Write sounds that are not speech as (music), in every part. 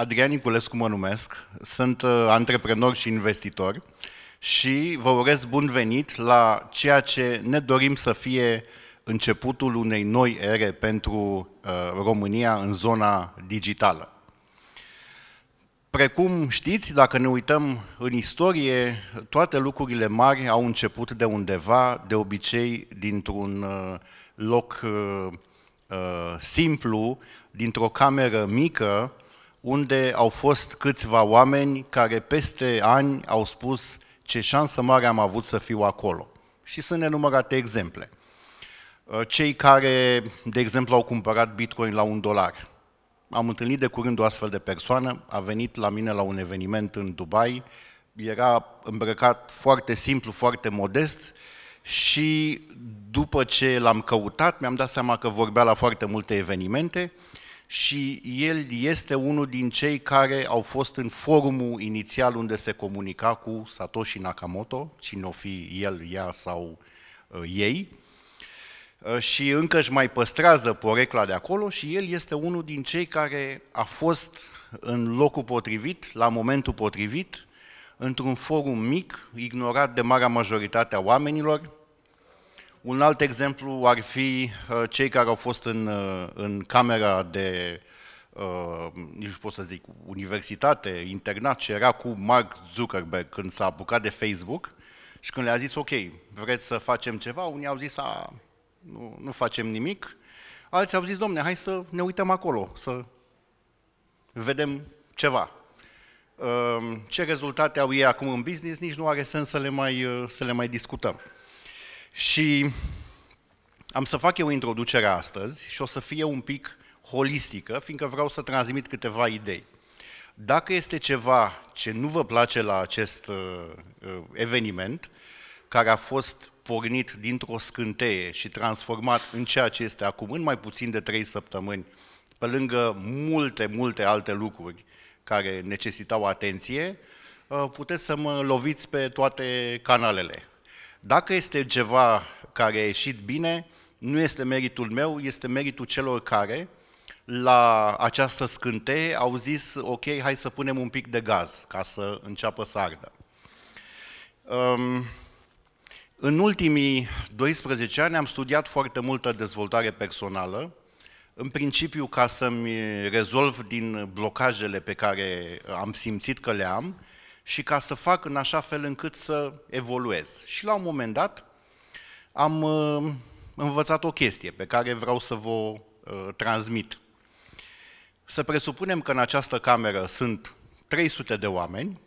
Adrian Niculescu mă numesc, sunt uh, antreprenor și investitor și vă urez bun venit la ceea ce ne dorim să fie începutul unei noi ere pentru uh, România în zona digitală. Precum știți, dacă ne uităm în istorie, toate lucrurile mari au început de undeva, de obicei dintr-un uh, loc simplu, dintr-o cameră mică, unde au fost câțiva oameni care peste ani au spus ce șansă mare am avut să fiu acolo. Și sunt nenumărate exemple. Uh, cei care, de exemplu, au cumpărat bitcoin la un dolar. Am întâlnit de curând o astfel de persoană, a venit la mine la un eveniment în Dubai, era îmbrăcat foarte simplu, foarte modest și după ce l-am căutat, mi-am dat seama că vorbea la foarte multe evenimente și el este unul din cei care au fost în forumul inițial unde se comunica cu Satoshi Nakamoto, cine o fi el, ea sau uh, ei, uh, și încă își mai păstrează porecla de acolo și el este unul din cei care a fost în locul potrivit, la momentul potrivit, într-un forum mic, ignorat de marea majoritate a oamenilor, un alt exemplu ar fi uh, cei care au fost în, uh, în camera de, uh, nici nu pot să zic, universitate, internat, ce era cu Mark Zuckerberg când s-a apucat de Facebook și când le-a zis, ok, vreți să facem ceva, unii au zis, a, nu, nu facem nimic, alții au zis, domne, hai să ne uităm acolo, să vedem ceva. Uh, ce rezultate au ei acum în business, nici nu are sens să le mai, uh, să le mai discutăm. Și am să fac eu introducerea astăzi și o să fie un pic holistică, fiindcă vreau să transmit câteva idei. Dacă este ceva ce nu vă place la acest uh, uh, eveniment, care a fost pornit dintr-o scânteie și transformat în ceea ce este acum, în mai puțin de trei săptămâni, pe lângă multe, multe alte lucruri care necesitau atenție, uh, puteți să mă loviți pe toate canalele. Dacă este ceva care a ieșit bine, nu este meritul meu, este meritul celor care la această scânteie au zis, ok, hai să punem un pic de gaz ca să înceapă să ardă. Um, în ultimii 12 ani am studiat foarte multă dezvoltare personală, în principiu ca să-mi rezolv din blocajele pe care am simțit că le am și ca să fac în așa fel încât să evoluez. Și la un moment dat am uh, învățat o chestie pe care vreau să vă uh, transmit. Să presupunem că în această cameră sunt 300 de oameni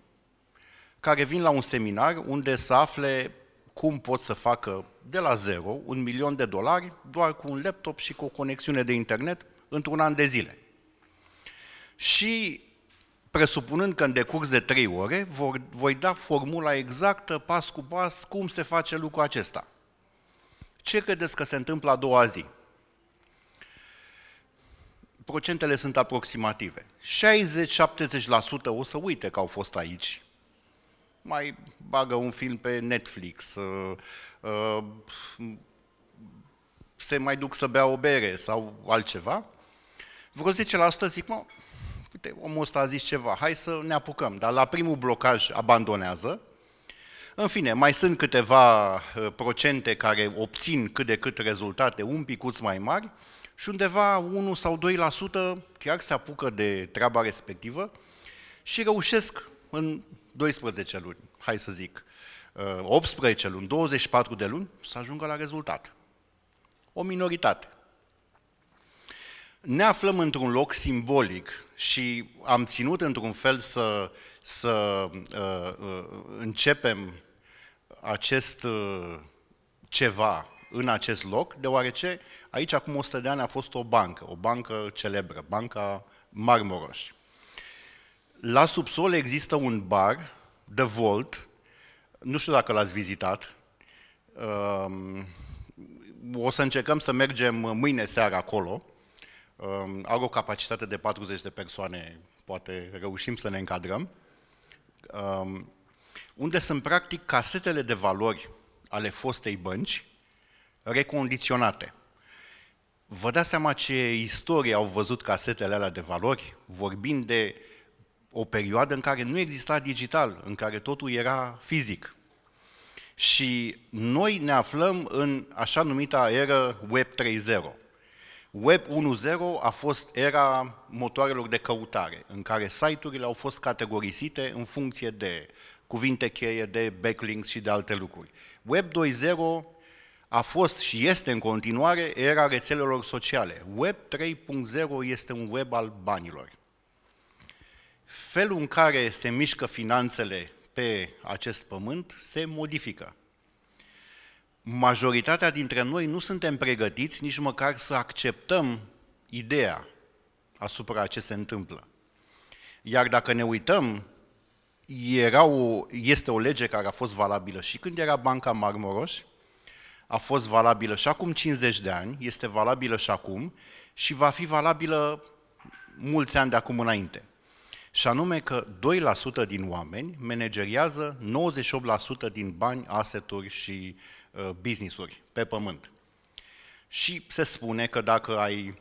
care vin la un seminar unde să afle cum pot să facă de la zero un milion de dolari doar cu un laptop și cu o conexiune de internet într-un an de zile. Și presupunând că în decurs de trei ore vor, voi da formula exactă, pas cu pas, cum se face lucrul acesta. Ce credeți că se întâmplă a doua zi? Procentele sunt aproximative. 60-70% o să uite că au fost aici. Mai bagă un film pe Netflix, uh, uh, se mai duc să bea o bere sau altceva. Vreo 10% zic, mă, uite, omul ăsta a zis ceva, hai să ne apucăm, dar la primul blocaj abandonează. În fine, mai sunt câteva uh, procente care obțin cât de cât rezultate un picuț mai mari și undeva 1 sau 2% chiar se apucă de treaba respectivă și reușesc în 12 luni, hai să zic, 18 uh, luni, 24 de luni, să ajungă la rezultat. O minoritate ne aflăm într-un loc simbolic și am ținut într-un fel să, să uh, uh, începem acest uh, ceva în acest loc, deoarece aici acum 100 de ani a fost o bancă, o bancă celebră, Banca Marmoroș. La subsol există un bar, The Vault, nu știu dacă l-ați vizitat, um, o să încercăm să mergem mâine seara acolo, Uh, au o capacitate de 40 de persoane, poate reușim să ne încadrăm, uh, unde sunt practic casetele de valori ale fostei bănci recondiționate. Vă dați seama ce istorie au văzut casetele alea de valori, vorbind de o perioadă în care nu exista digital, în care totul era fizic. Și noi ne aflăm în așa numita era Web 3.0. Web 1.0 a fost era motoarelor de căutare, în care site-urile au fost categorisite în funcție de cuvinte cheie, de backlinks și de alte lucruri. Web 2.0 a fost și este în continuare era rețelelor sociale. Web 3.0 este un web al banilor. Felul în care se mișcă finanțele pe acest pământ se modifică majoritatea dintre noi nu suntem pregătiți nici măcar să acceptăm ideea asupra ce se întâmplă. Iar dacă ne uităm, era o, este o lege care a fost valabilă și când era Banca Marmoroș, a fost valabilă și acum 50 de ani, este valabilă și acum și va fi valabilă mulți ani de acum înainte și anume că 2% din oameni manageriază 98% din bani, aseturi și uh, business-uri pe pământ. Și se spune că dacă ai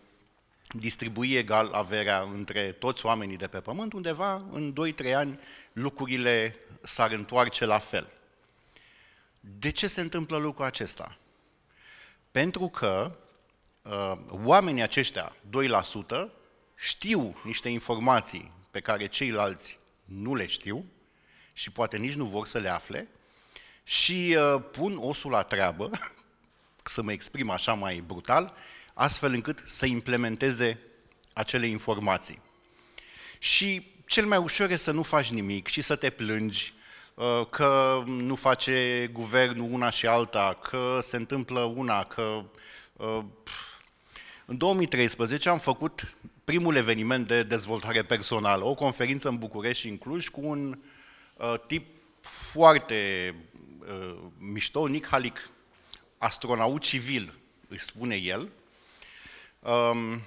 distribui egal averea între toți oamenii de pe pământ, undeva în 2-3 ani lucrurile s-ar întoarce la fel. De ce se întâmplă lucrul acesta? Pentru că uh, oamenii aceștia, 2%, știu niște informații pe care ceilalți nu le știu și poate nici nu vor să le afle și uh, pun osul la treabă, (laughs) să mă exprim așa mai brutal, astfel încât să implementeze acele informații. Și cel mai ușor e să nu faci nimic și să te plângi uh, că nu face guvernul una și alta, că se întâmplă una, că uh, în 2013 am făcut primul eveniment de dezvoltare personală, o conferință în București și în Cluj cu un uh, tip foarte uh, mișto, Nick Halic, astronaut civil, îi spune el. Um,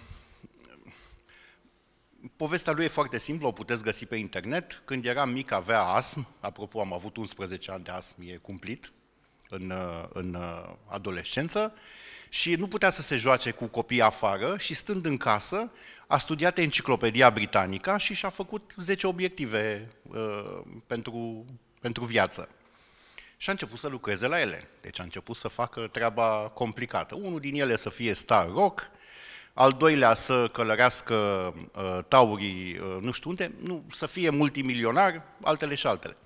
povestea lui e foarte simplă, o puteți găsi pe internet. Când eram mic avea asm, apropo am avut 11 ani de asm, e cumplit în, uh, în uh, adolescență, și nu putea să se joace cu copiii afară și stând în casă a studiat enciclopedia britanică și și-a făcut 10 obiective uh, pentru, pentru viață. Și a început să lucreze la ele. Deci a început să facă treaba complicată. Unul din ele să fie star rock, al doilea să călărească uh, taurii uh, nu știu unde, nu, să fie multimilionar, altele și altele.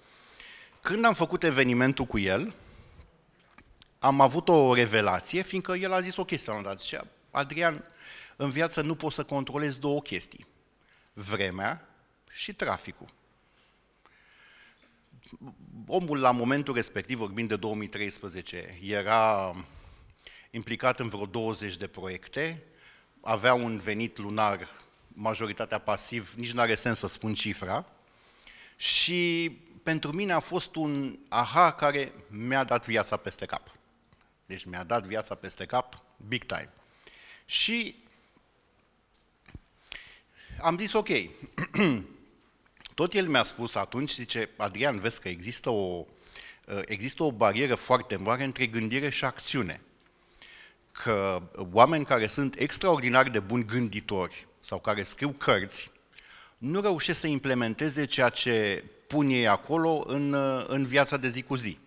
Când am făcut evenimentul cu el, am avut o revelație, fiindcă el a zis o chestie la un dat. Zicea, Adrian, în viață nu poți să controlezi două chestii. Vremea și traficul. Omul la momentul respectiv, vorbind de 2013, era implicat în vreo 20 de proiecte, avea un venit lunar, majoritatea pasiv, nici nu are sens să spun cifra, și pentru mine a fost un aha care mi-a dat viața peste cap. Deci mi-a dat viața peste cap, big time. Și am zis ok. (clears throat) Tot el mi-a spus atunci, zice, Adrian, vezi că există o, uh, există o barieră foarte mare între gândire și acțiune. Că oameni care sunt extraordinar de buni gânditori sau care scriu cărți, nu reușesc să implementeze ceea ce pun ei acolo în, uh, în viața de zi cu zi.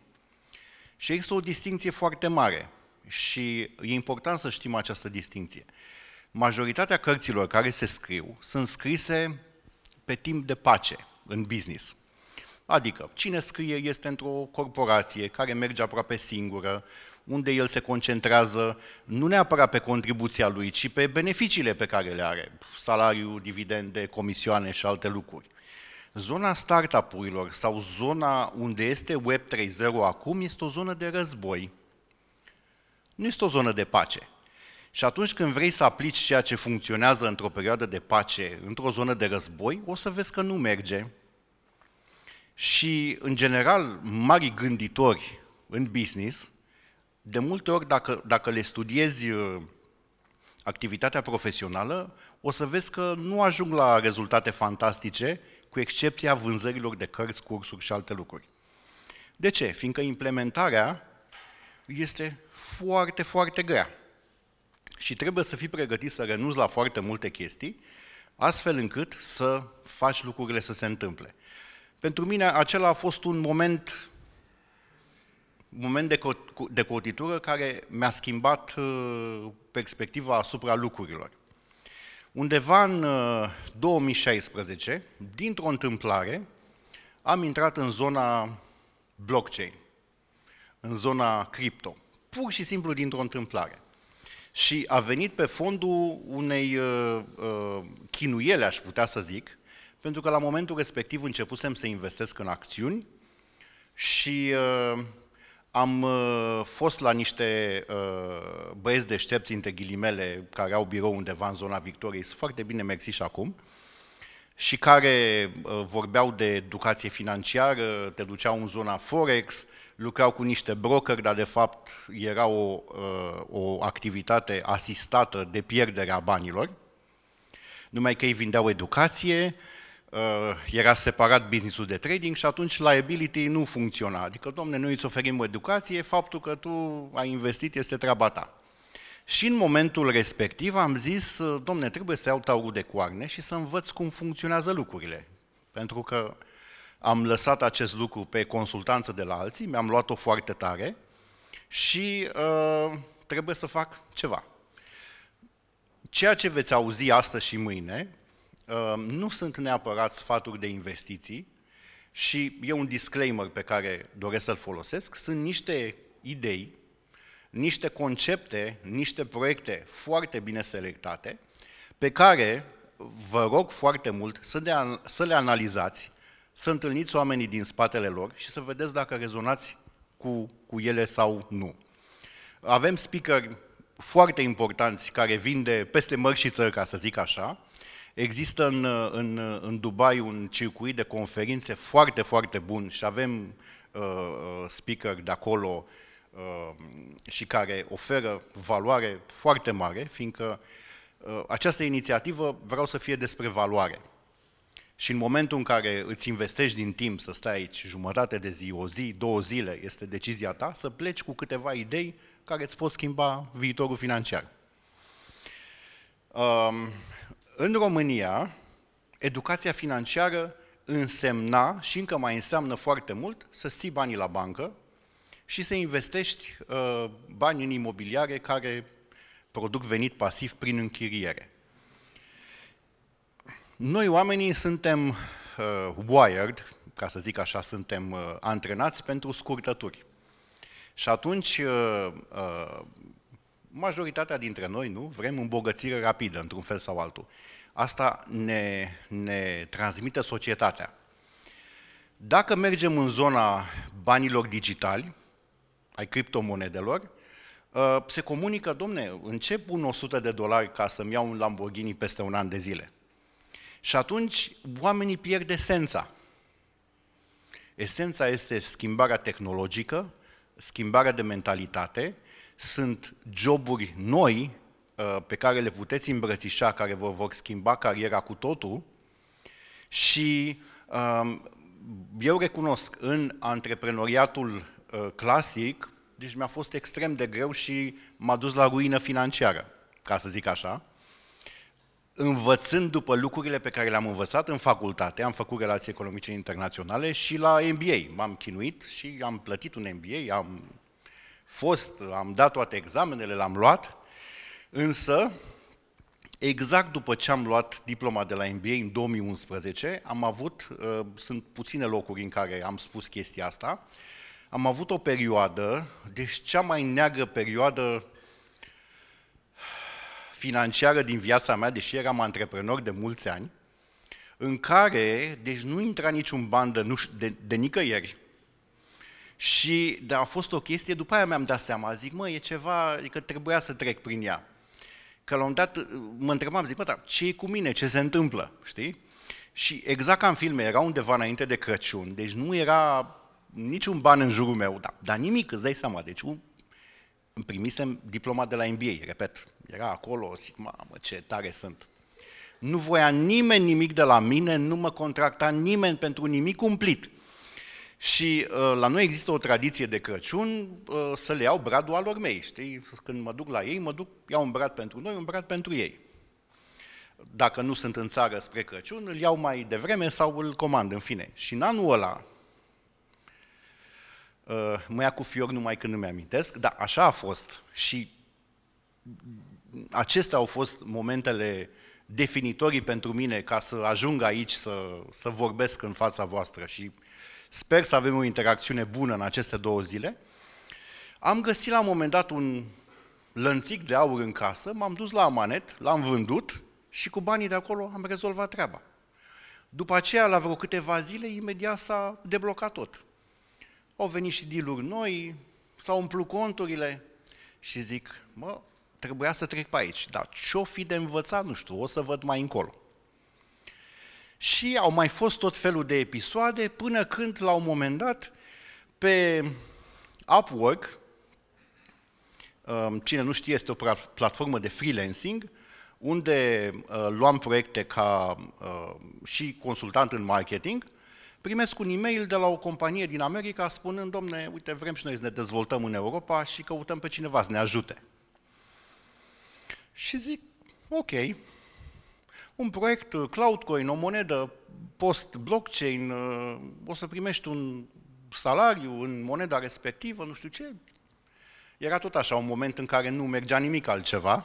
Și există o distinție foarte mare și e important să știm această distinție. Majoritatea cărților care se scriu sunt scrise pe timp de pace în business. Adică, cine scrie este într-o corporație care merge aproape singură, unde el se concentrează nu neapărat pe contribuția lui, ci pe beneficiile pe care le are, salariu, dividende, comisioane și alte lucruri. Zona startup-urilor sau zona unde este Web 3.0 acum este o zonă de război. Nu este o zonă de pace. Și atunci când vrei să aplici ceea ce funcționează într-o perioadă de pace, într-o zonă de război, o să vezi că nu merge. Și, în general, mari gânditori în business, de multe ori, dacă, dacă le studiezi uh, activitatea profesională, o să vezi că nu ajung la rezultate fantastice, cu excepția vânzărilor de cărți, cursuri și alte lucruri. De ce? Fiindcă implementarea este foarte, foarte grea. Și trebuie să fii pregătit să renunți la foarte multe chestii, astfel încât să faci lucrurile să se întâmple. Pentru mine acela a fost un moment moment de, co de cotitură care mi-a schimbat uh, perspectiva asupra lucrurilor. Undeva în 2016, uh, dintr-o întâmplare, am intrat în zona blockchain, în zona cripto, pur și simplu dintr-o întâmplare. Și a venit pe fondul unei uh, uh, chinuiele, aș putea să zic, pentru că la momentul respectiv începusem să investesc în acțiuni și uh, am uh, fost la niște uh, băieți deștepți, între ghilimele, care au birou undeva în zona Victoriei, sunt foarte bine mersi și acum, și care uh, vorbeau de educație financiară, te duceau în zona Forex, lucrau cu niște brokeri, dar de fapt era o, uh, o activitate asistată de pierderea banilor, numai că ei vindeau educație, Uh, era separat businessul de trading și atunci liability nu funcționa. Adică, domne, noi îți oferim o educație, faptul că tu ai investit este treaba ta. Și în momentul respectiv am zis, uh, domne, trebuie să iau taurul de coarne și să învăț cum funcționează lucrurile. Pentru că am lăsat acest lucru pe consultanță de la alții, mi-am luat-o foarte tare și uh, trebuie să fac ceva. Ceea ce veți auzi astăzi și mâine Ehm, nu sunt neapărat sfaturi de investiții și e un disclaimer pe care doresc să-l folosesc, sunt niște idei, niște concepte, niște proiecte foarte bine selectate, pe care vă rog foarte mult să, de, să le analizați, să întâlniți oamenii din spatele lor și să vedeți dacă rezonați cu, cu ele sau nu. Avem speaker foarte importanți care vin de peste mărșiță, ca să zic așa, Există în, în, în Dubai un circuit de conferințe foarte, foarte bun și avem uh, uh, speaker de acolo uh, și care oferă valoare foarte mare, fiindcă uh, această inițiativă vreau să fie despre valoare. Și în momentul în care îți investești din timp să stai aici jumătate de zi, o zi, două zile, este decizia ta, să pleci cu câteva idei care îți pot schimba viitorul financiar. Um, în România, educația financiară însemna și încă mai înseamnă foarte mult să ții banii la bancă și să investești uh, bani în imobiliare care produc venit pasiv prin închiriere. Noi oamenii suntem uh, wired, ca să zic așa, suntem uh, antrenați pentru scurtături. Și atunci uh, uh, majoritatea dintre noi, nu? Vrem îmbogățire rapidă, într-un fel sau altul. Asta ne, ne transmite societatea. Dacă mergem în zona banilor digitali, ai criptomonedelor, uh, se comunică, domne, încep un 100 de dolari ca să-mi iau un Lamborghini peste un an de zile. Și atunci oamenii pierd esența. Esența este schimbarea tehnologică, schimbarea de mentalitate, sunt joburi noi uh, pe care le puteți îmbrățișa, care vă vor schimba cariera cu totul și um, eu recunosc, în antreprenoriatul uh, clasic, deci mi-a fost extrem de greu și m-a dus la ruină financiară, ca să zic așa, învățând după lucrurile pe care le-am învățat în facultate, am făcut relații economice internaționale și la MBA. M-am chinuit și am plătit un MBA, am fost, am dat toate examenele, l-am luat, însă exact după ce am luat diploma de la MBA în 2011, am avut, uh, sunt puține locuri în care am spus chestia asta, am avut o perioadă, deci cea mai neagră perioadă financiară din viața mea, deși eram antreprenor de mulți ani, în care, deci nu intra niciun bandă de, de nicăieri, și dar a fost o chestie, după aia mi-am dat seama, zic, mă, e ceva, adică trebuia să trec prin ea. Că la un dat mă întrebam, zic, mă, dar ce e cu mine, ce se întâmplă, știi? Și exact ca în filme, era undeva înainte de Crăciun, deci nu era niciun ban în jurul meu, da, dar nimic, îți dai seama, deci un, îmi primisem diploma de la MBA, repet, era acolo, zic, mamă, ce tare sunt. Nu voia nimeni nimic de la mine, nu mă contracta nimeni pentru nimic umplit. Și uh, la noi există o tradiție de Crăciun uh, să le iau bradul alor mei, știi? Când mă duc la ei, mă duc, iau un brad pentru noi, un brad pentru ei. Dacă nu sunt în țară spre Crăciun, îl iau mai devreme sau îl comand, în fine. Și în anul ăla, uh, mă ia cu fior numai când îmi amintesc, dar așa a fost. Și acestea au fost momentele definitorii pentru mine ca să ajung aici să, să vorbesc în fața voastră și uh, Sper să avem o interacțiune bună în aceste două zile. Am găsit la un moment dat un lănțic de aur în casă, m-am dus la amanet, l-am vândut și cu banii de acolo am rezolvat treaba. După aceea, la vreo câteva zile, imediat s-a deblocat tot. Au venit și dealuri noi, s-au umplut conturile și zic, mă, trebuia să trec pe aici, dar ce-o fi de învățat, nu știu, o să văd mai încolo. Și au mai fost tot felul de episoade până când, la un moment dat, pe Upwork, um, cine nu știe, este o platformă de freelancing, unde uh, luam proiecte ca uh, și consultant în marketing, primesc un e-mail de la o companie din America spunând, domne, uite, vrem și noi să ne dezvoltăm în Europa și căutăm pe cineva să ne ajute. Și zic, ok, un proiect uh, Cloudcoin, o monedă post-blockchain, uh, o să primești un salariu în moneda respectivă, nu știu ce. Era tot așa un moment în care nu mergea nimic altceva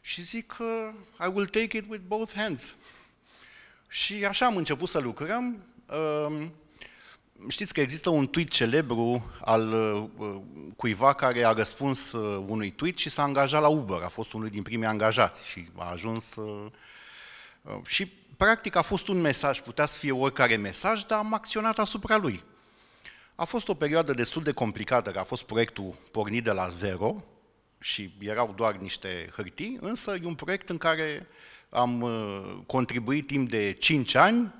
și zic, uh, I will take it with both hands. Și așa am început să lucrăm. Um, știți că există un tweet celebru al cuiva care a răspuns unui tweet și s-a angajat la Uber. A fost unul din primii angajați și a ajuns Uh, și practic a fost un mesaj, putea să fie oricare mesaj, dar am acționat asupra lui. A fost o perioadă destul de complicată, că a fost proiectul pornit de la zero și erau doar niște hârtii, însă e un proiect în care am uh, contribuit timp de 5 ani,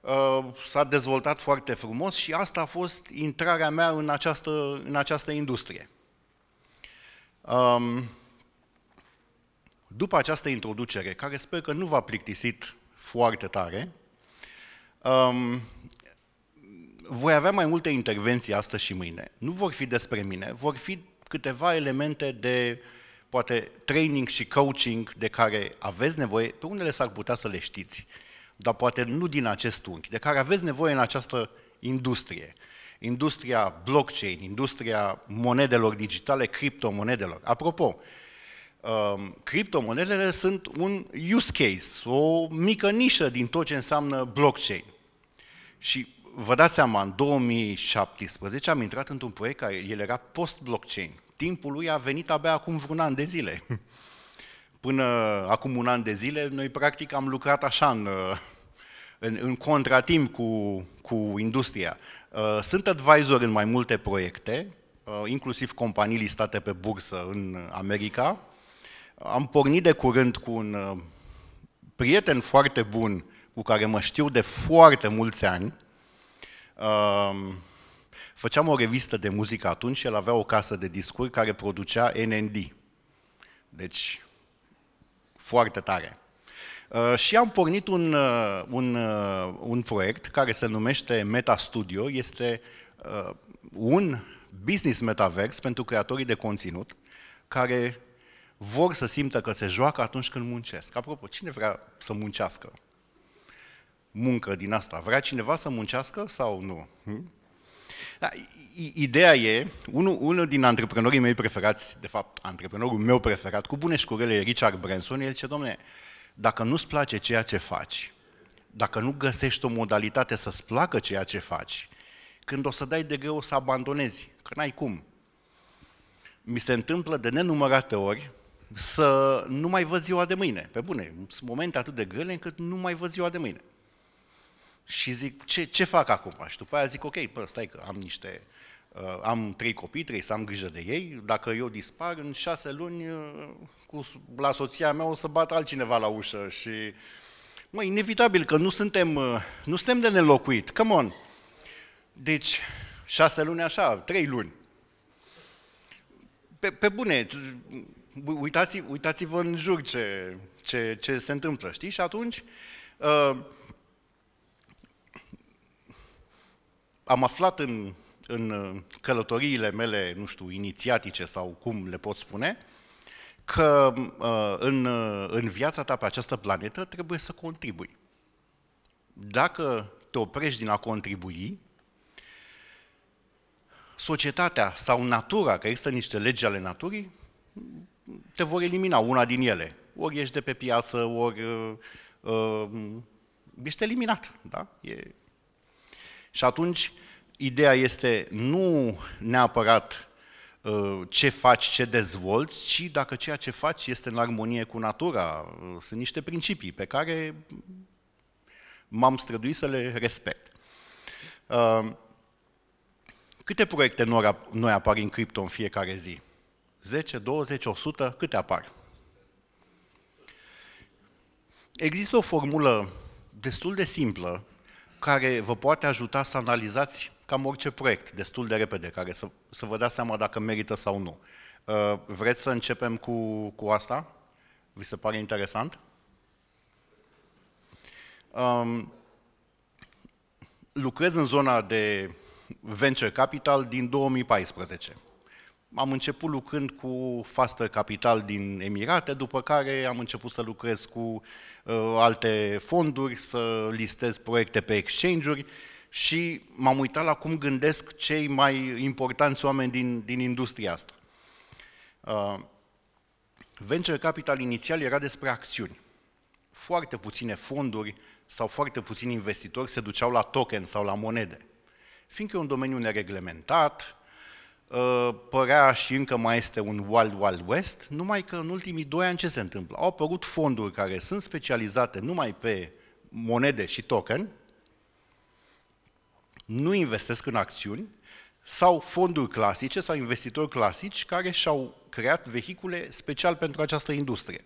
uh, s-a dezvoltat foarte frumos și asta a fost intrarea mea în această, în această industrie. Um, după această introducere, care sper că nu v-a plictisit foarte tare, um, voi avea mai multe intervenții astăzi și mâine. Nu vor fi despre mine, vor fi câteva elemente de poate training și coaching de care aveți nevoie, pe unele s-ar putea să le știți, dar poate nu din acest unghi, de care aveți nevoie în această industrie. Industria blockchain, industria monedelor digitale, criptomonedelor. Apropo, uh, Um, criptomonedele sunt un use case, o mică nișă din tot ce înseamnă blockchain. Și vă dați seama, în 2017 am intrat într-un proiect care el era post-blockchain. Timpul lui a venit abia acum vreun an de zile. (laughs) Până acum un an de zile, noi practic am lucrat așa în, uh, în, în contratimp cu, cu industria. Uh, sunt advisor în mai multe proiecte, uh, inclusiv companii listate pe bursă în America, am pornit de curând cu un uh, prieten foarte bun cu care mă știu de foarte mulți ani. Um, făceam o revistă de muzică atunci și el avea o casă de discuri care producea NND. Deci, foarte tare. Uh, și am pornit un, uh, un, un proiect care se numește Meta Studio. Este un business metavers pentru creatorii de conținut care vor să simtă că se joacă atunci când muncesc. Apropo, cine vrea să muncească? Muncă din asta. Vrea cineva să muncească sau nu? Hmm? Da, ideea e, unul, unul din antreprenorii mei preferați, de fapt, antreprenorul meu preferat, cu bune și Richard Branson, el zice, domne, dacă nu-ți place ceea ce faci, dacă nu găsești o modalitate să-ți placă ceea ce faci, când o să dai de greu o să abandonezi, că n-ai cum. Mi se întâmplă de nenumărate ori să nu mai văd ziua de mâine. Pe bune, sunt momente atât de grele încât nu mai văd ziua de mâine. Și zic, ce, ce fac acum? Și după aia zic, ok, pă, stai că am niște, uh, am trei copii, trei, să am grijă de ei, dacă eu dispar, în șase luni, uh, cu, la soția mea o să bat altcineva la ușă și... Mă, inevitabil că nu suntem, uh, nu suntem de nelocuit, come on! Deci, șase luni așa, trei luni. Pe, pe bune, uitați, uitați-vă în jur ce, ce, ce se întâmplă, știi? Și atunci uh, am aflat în, în călătoriile mele, nu știu, inițiatice sau cum le pot spune, că uh, în, în viața ta pe această planetă trebuie să contribui. Dacă te oprești din a contribui, societatea sau natura, că există niște legi ale naturii, te vor elimina una din ele. Ori ești de pe piață, ori uh, uh, ești eliminat. Da? E... Și atunci, ideea este nu neapărat uh, ce faci, ce dezvolți, ci dacă ceea ce faci este în armonie cu natura. Uh, sunt niște principii pe care m-am străduit să le respect. Uh, câte proiecte noi apar în cripto în fiecare zi? 10, 20, 100, câte apar? Există o formulă destul de simplă care vă poate ajuta să analizați cam orice proiect destul de repede, care să, să vă dați seama dacă merită sau nu. Uh, vreți să începem cu, cu asta? Vi se pare interesant? Um, lucrez în zona de venture capital din 2014 am început lucrând cu Faster Capital din Emirate, după care am început să lucrez cu uh, alte fonduri, să listez proiecte pe exchange-uri și m-am uitat la cum gândesc cei mai importanți oameni din, din industria asta. Uh, venture capital inițial era despre acțiuni. Foarte puține fonduri sau foarte puțini investitori se duceau la token sau la monede, fiindcă e un domeniu nereglementat, Uh, părea și încă mai este un Wild Wild West, numai că în ultimii doi ani ce se întâmplă? Au apărut fonduri care sunt specializate numai pe monede și token, nu investesc în acțiuni, sau fonduri clasice sau investitori clasici care și-au creat vehicule special pentru această industrie.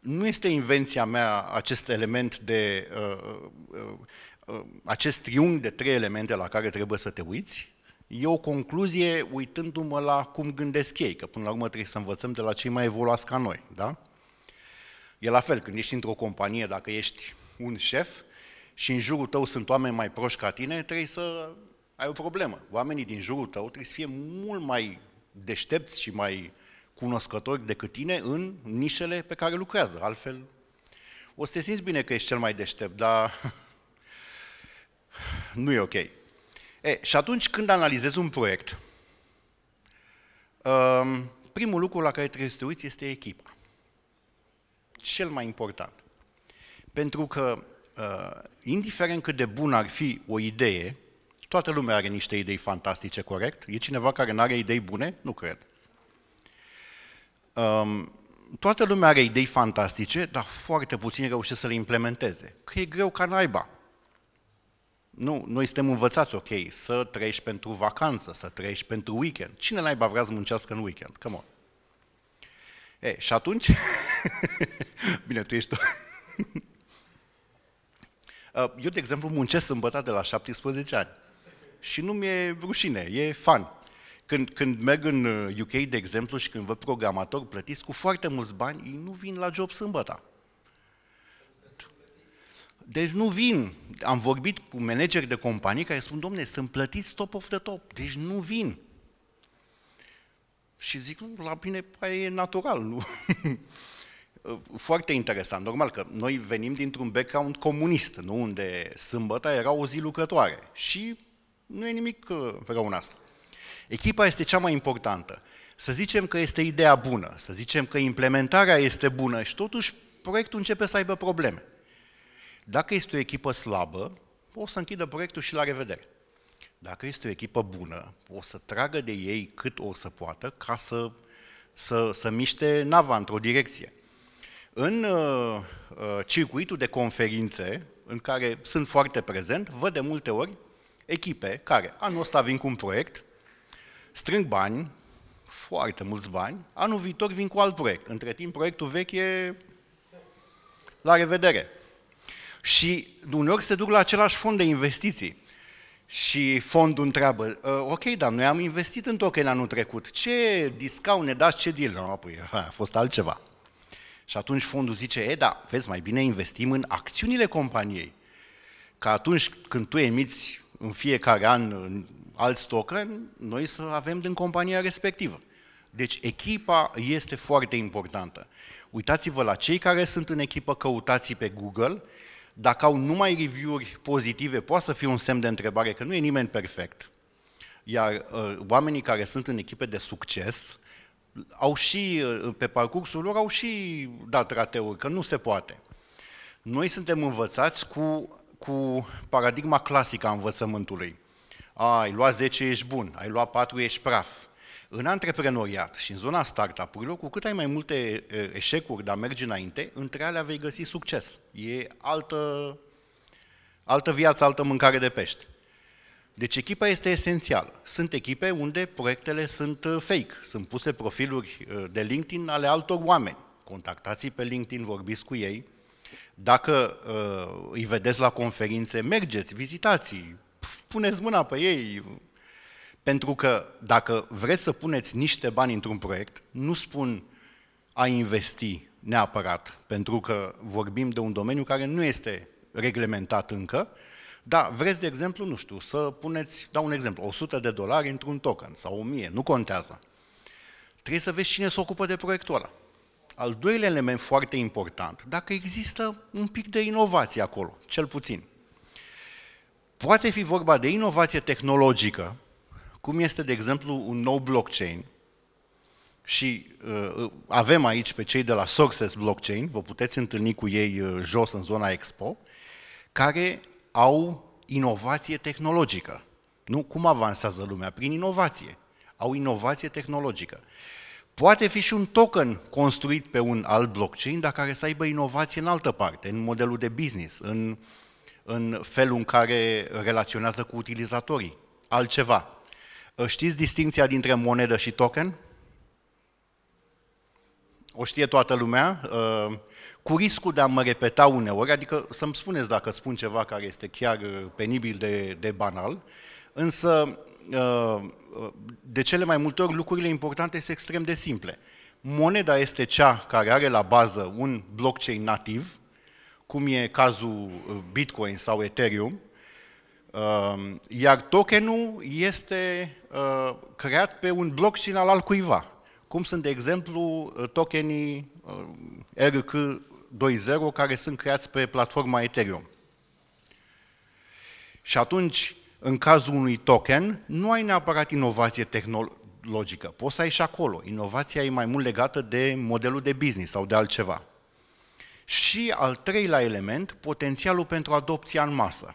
Nu este invenția mea acest element de, uh, uh, uh, uh acest triunghi de trei elemente la care trebuie să te uiți, e o concluzie uitându-mă la cum gândesc ei, că până la urmă trebuie să învățăm de la cei mai evoluați ca noi, da? E la fel, când ești într-o companie, dacă ești un șef și în jurul tău sunt oameni mai proști ca tine, trebuie să ai o problemă. Oamenii din jurul tău trebuie să fie mult mai deștepți și mai cunoscători decât tine în nișele pe care lucrează. Altfel, o să te simți bine că ești cel mai deștept, dar (laughs) nu e ok. E, și atunci când analizezi un proiect, um, primul lucru la care trebuie să te uiți este echipa. Cel mai important. Pentru că, uh, indiferent cât de bună ar fi o idee, toată lumea are niște idei fantastice, corect? E cineva care nu are idei bune? Nu cred. Um, toată lumea are idei fantastice, dar foarte puțin reușesc să le implementeze. Că e greu ca naiba. Nu, noi suntem învățați, ok, să trăiești pentru vacanță, să trăiești pentru weekend. Cine naiba vrea să muncească în weekend? Come on. E, și atunci... (laughs) Bine, tu ești tu. (laughs) Uh, eu, de exemplu, muncesc sâmbătă de la 17 ani și nu mi-e rușine, e fan. Când, când merg în UK, uh, de exemplu, și când văd programator plătiți cu foarte mulți bani, ei nu vin la job sâmbătă. Deci nu vin. Am vorbit cu manageri de companii care spun, domne, sunt plătiți top of the top, deci nu vin. Și zic, nu, la mine păi e natural, nu? (laughs) Foarte interesant, normal că noi venim dintr-un background comunist, nu? unde sâmbăta era o zi lucrătoare și nu e nimic uh, rău în asta. Echipa este cea mai importantă. Să zicem că este ideea bună, să zicem că implementarea este bună și totuși proiectul începe să aibă probleme. Dacă este o echipă slabă, o să închidă proiectul și la revedere. Dacă este o echipă bună, o să tragă de ei cât o să poată ca să, să, să miște nava într-o direcție. În uh, uh, circuitul de conferințe, în care sunt foarte prezent, văd de multe ori echipe care anul ăsta vin cu un proiect, strâng bani, foarte mulți bani, anul viitor vin cu alt proiect. Între timp, proiectul vechi e la revedere. Și uneori se duc la același fond de investiții. Și fondul întreabă, ă, ok, dar noi am investit în token anul trecut, ce discount ne dați, ce deal? No, păi, a fost altceva. Și atunci fondul zice, e, da, vezi, mai bine investim în acțiunile companiei. Că atunci când tu emiți în fiecare an alți token, noi să avem din compania respectivă. Deci echipa este foarte importantă. Uitați-vă la cei care sunt în echipă, căutați pe Google, dacă au numai review-uri pozitive, poate să fie un semn de întrebare că nu e nimeni perfect. Iar uh, oamenii care sunt în echipe de succes au și, uh, pe parcursul lor, au și dat rateuri, că nu se poate. Noi suntem învățați cu, cu paradigma clasică a învățământului. ai luat 10, ești bun, ai luat 4, ești praf. În antreprenoriat și în zona startup-urilor, cu cât ai mai multe eșecuri, dar mergi înainte, între alea vei găsi succes. E altă, altă viață, altă mâncare de pești. Deci echipa este esențială. Sunt echipe unde proiectele sunt uh, fake, sunt puse profiluri uh, de LinkedIn ale altor oameni. Contactați-i pe LinkedIn, vorbiți cu ei. Dacă uh, îi vedeți la conferințe, mergeți, vizitați puneți mâna pe ei, pentru că dacă vreți să puneți niște bani într-un proiect, nu spun a investi neapărat, pentru că vorbim de un domeniu care nu este reglementat încă, da, vreți, de exemplu, nu știu, să puneți, dau un exemplu, 100 de dolari într-un token sau 1000, nu contează. Trebuie să vezi cine se ocupă de proiectul ăla. Al doilea element foarte important, dacă există un pic de inovație acolo, cel puțin. Poate fi vorba de inovație tehnologică, cum este, de exemplu, un nou blockchain, și uh, uh, avem aici pe cei de la Success Blockchain, vă puteți întâlni cu ei uh, jos în zona Expo, care au inovație tehnologică. Nu? Cum avansează lumea? Prin inovație. Au inovație tehnologică. Poate fi și un token construit pe un alt blockchain, dar care să aibă inovație în altă parte, în modelul de business, în, în felul în care relaționează cu utilizatorii, altceva. Ă, știți distinția dintre monedă și token? O știe toată lumea, ă, cu riscul de a mă repeta uneori, adică să-mi spuneți dacă spun ceva care este chiar ă, penibil de, de banal, însă de cele mai multe ori lucrurile importante sunt extrem de simple. Moneda este cea care are la bază un blockchain nativ, cum e cazul Bitcoin sau Ethereum, Um, iar tokenul este uh, creat pe un blockchain al altcuiva, cum sunt, de exemplu, uh, tokenii uh, RC20 care sunt creați pe platforma Ethereum. Și atunci, în cazul unui token, nu ai neapărat inovație tehnologică. Poți să ai și acolo. Inovația e mai mult legată de modelul de business sau de altceva. Și al treilea element, potențialul pentru adopția în masă.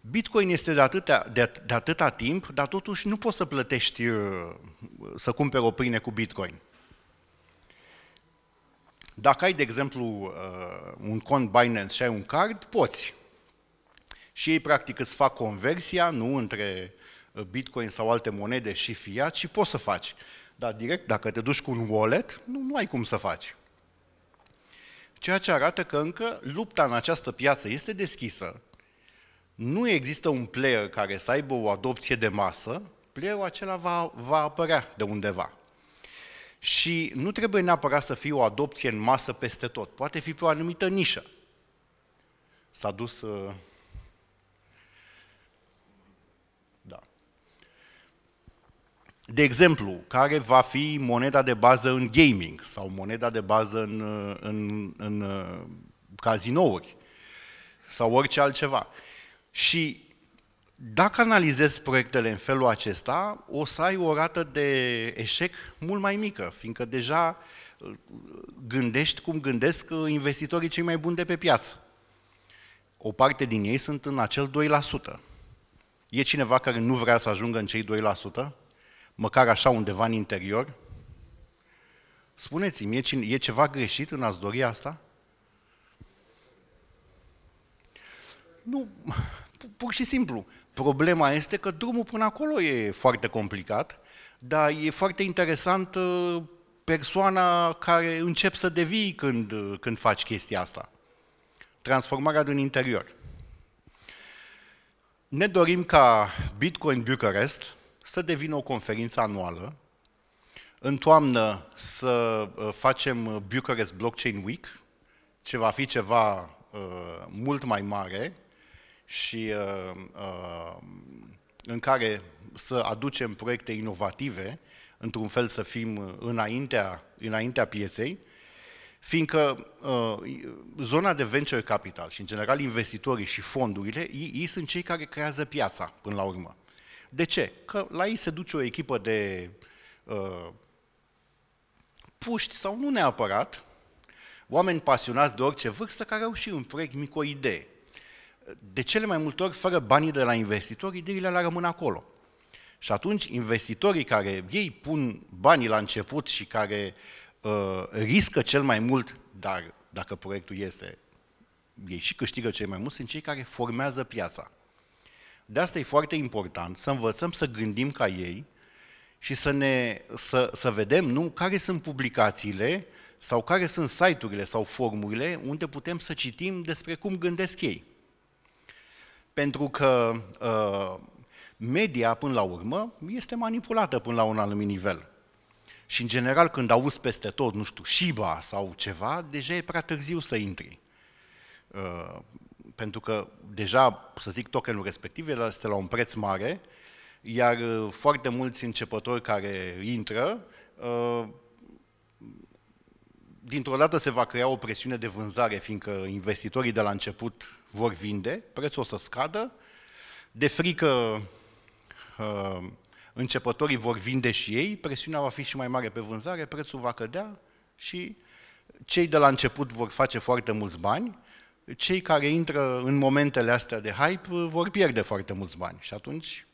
Bitcoin este de atâta, de, de atâta timp, dar totuși nu poți să plătești, uh, să cumperi o pâine cu Bitcoin. Dacă ai, de exemplu, uh, un cont Binance și ai un card, poți. Și ei, practic, îți fac conversia, nu între uh, Bitcoin sau alte monede și fiat și poți să faci. Dar direct, dacă te duci cu un wallet, nu, nu ai cum să faci. Ceea ce arată că încă lupta în această piață este deschisă, nu există un player care să aibă o adopție de masă, playerul acela va, va apărea de undeva. Și nu trebuie neapărat să fie o adopție în masă peste tot. Poate fi pe o anumită nișă. S-a dus... Uh, da. De exemplu, care va fi moneda de bază în gaming sau moneda de bază în, uh, în, în, în uh, cazinouri sau orice altceva. Și dacă analizezi proiectele în felul acesta, o să ai o rată de eșec mult mai mică, fiindcă deja uh, gândești cum gândesc uh, investitorii cei mai buni de pe piață. O parte din ei sunt în acel 2%. E cineva care nu vrea să ajungă în cei 2%? Măcar așa undeva în interior? Spuneți-mi, e, cine, e ceva greșit în a-ți dori asta? Nu, pur și simplu. Problema este că drumul până acolo e foarte complicat, dar e foarte interesant uh, persoana care încep să devii când, uh, când faci chestia asta. Transformarea din interior. Ne dorim ca Bitcoin Bucharest să devină o conferință anuală. În toamnă să uh, facem Bucharest Blockchain Week, ce va fi ceva uh, mult mai mare, și uh, uh, în care să aducem proiecte inovative, într-un fel să fim înaintea, înaintea pieței, fiindcă uh, zona de venture capital și, în general, investitorii și fondurile, ei, ei sunt cei care creează piața, până la urmă. De ce? Că la ei se duce o echipă de uh, puști sau nu neapărat, oameni pasionați de orice vârstă care au și un proiect mic, o idee de cele mai multe ori, fără banii de la investitori, ideile le rămân acolo. Și atunci, investitorii care ei pun banii la început și care uh, riscă cel mai mult, dar dacă proiectul iese, ei și câștigă cel mai mult, sunt cei care formează piața. De asta e foarte important să învățăm să gândim ca ei și să, ne, să, să vedem nu, care sunt publicațiile sau care sunt site-urile sau formurile unde putem să citim despre cum gândesc ei pentru că uh, media, până la urmă, este manipulată până la un anumit nivel. Și, în general, când auzi peste tot, nu știu, Shiba sau ceva, deja e prea târziu să intri. Uh, pentru că deja, să zic, tokenul respectiv este la un preț mare, iar uh, foarte mulți începători care intră uh, dintr-o dată se va crea o presiune de vânzare, fiindcă investitorii de la început vor vinde, prețul o să scadă, de frică uh, începătorii vor vinde și ei, presiunea va fi și mai mare pe vânzare, prețul va cădea și cei de la început vor face foarte mulți bani, cei care intră în momentele astea de hype uh, vor pierde foarte mulți bani. Și atunci,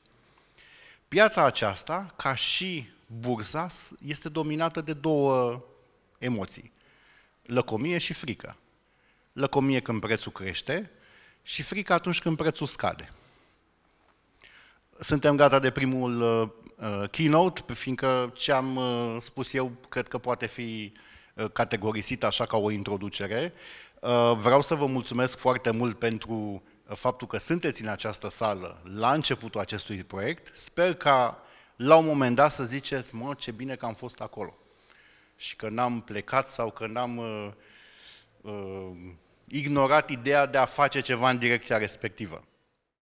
piața aceasta, ca și bursa, este dominată de două emoții. Lăcomie și frică. Lăcomie când prețul crește și frică atunci când prețul scade. Suntem gata de primul uh, uh, keynote, fiindcă ce am uh, spus eu cred că poate fi uh, categorisit așa ca o introducere. Uh, vreau să vă mulțumesc foarte mult pentru uh, faptul că sunteți în această sală la începutul acestui proiect. Sper ca la un moment dat să ziceți, mă, ce bine că am fost acolo și că n-am plecat sau că n-am uh, uh, ignorat ideea de a face ceva în direcția respectivă.